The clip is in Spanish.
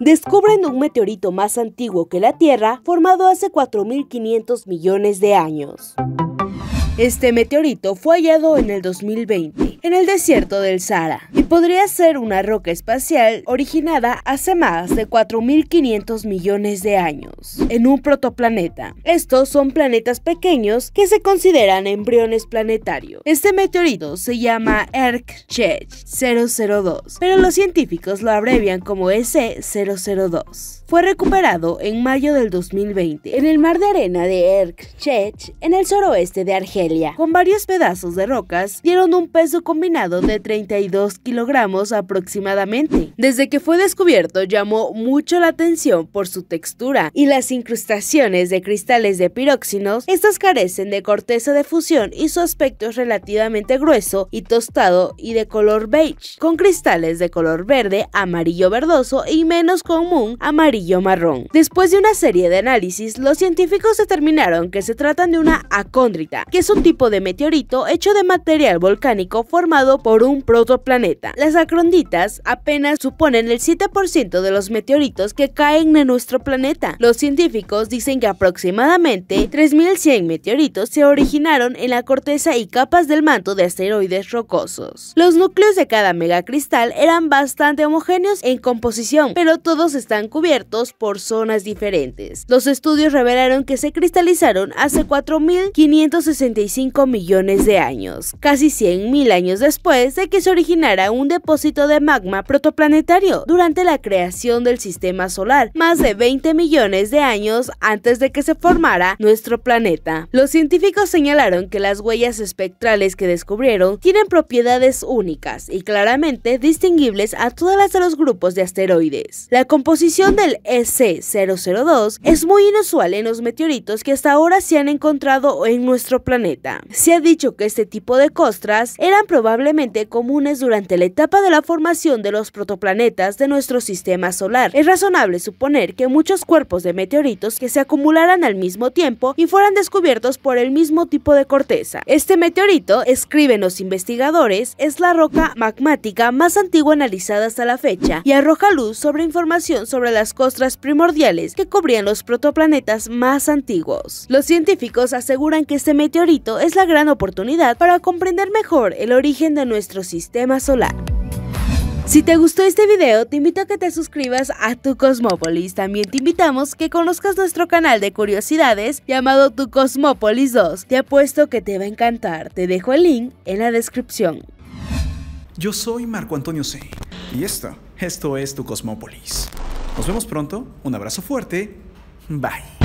descubren un meteorito más antiguo que la Tierra, formado hace 4.500 millones de años. Este meteorito fue hallado en el 2020 en el desierto del Sahara, y podría ser una roca espacial originada hace más de 4.500 millones de años, en un protoplaneta. Estos son planetas pequeños que se consideran embriones planetarios. Este meteorito se llama erc 002, pero los científicos lo abrevian como EC-002. Fue recuperado en mayo del 2020 en el mar de arena de ERC-002 en el suroeste de Argelia. Con varios pedazos de rocas, dieron un peso combinado de 32 kilogramos aproximadamente. Desde que fue descubierto llamó mucho la atención por su textura y las incrustaciones de cristales de piroxinos. estas carecen de corteza de fusión y su aspecto es relativamente grueso y tostado y de color beige, con cristales de color verde, amarillo verdoso y menos común amarillo marrón. Después de una serie de análisis, los científicos determinaron que se tratan de una acóndrita, que es un tipo de meteorito hecho de material volcánico formado por un protoplaneta. Las acronditas apenas suponen el 7% de los meteoritos que caen en nuestro planeta. Los científicos dicen que aproximadamente 3.100 meteoritos se originaron en la corteza y capas del manto de asteroides rocosos. Los núcleos de cada megacristal eran bastante homogéneos en composición, pero todos están cubiertos por zonas diferentes. Los estudios revelaron que se cristalizaron hace 4.565 millones de años, casi 100.000 años después de que se originara un depósito de magma protoplanetario durante la creación del sistema solar, más de 20 millones de años antes de que se formara nuestro planeta. Los científicos señalaron que las huellas espectrales que descubrieron tienen propiedades únicas y claramente distinguibles a todas las de los grupos de asteroides. La composición del EC002 es muy inusual en los meteoritos que hasta ahora se han encontrado en nuestro planeta. Se ha dicho que este tipo de costras eran probablemente comunes durante la etapa de la formación de los protoplanetas de nuestro sistema solar. Es razonable suponer que muchos cuerpos de meteoritos que se acumularan al mismo tiempo y fueran descubiertos por el mismo tipo de corteza. Este meteorito, escriben los investigadores, es la roca magmática más antigua analizada hasta la fecha y arroja luz sobre información sobre las costras primordiales que cubrían los protoplanetas más antiguos. Los científicos aseguran que este meteorito es la gran oportunidad para comprender mejor el origen de nuestro sistema solar. Si te gustó este video, te invito a que te suscribas a Tu Cosmópolis. También te invitamos que conozcas nuestro canal de curiosidades llamado Tu Cosmópolis 2. Te apuesto que te va a encantar. Te dejo el link en la descripción. Yo soy Marco Antonio C. Y esto, esto es Tu Cosmópolis. Nos vemos pronto, un abrazo fuerte, bye.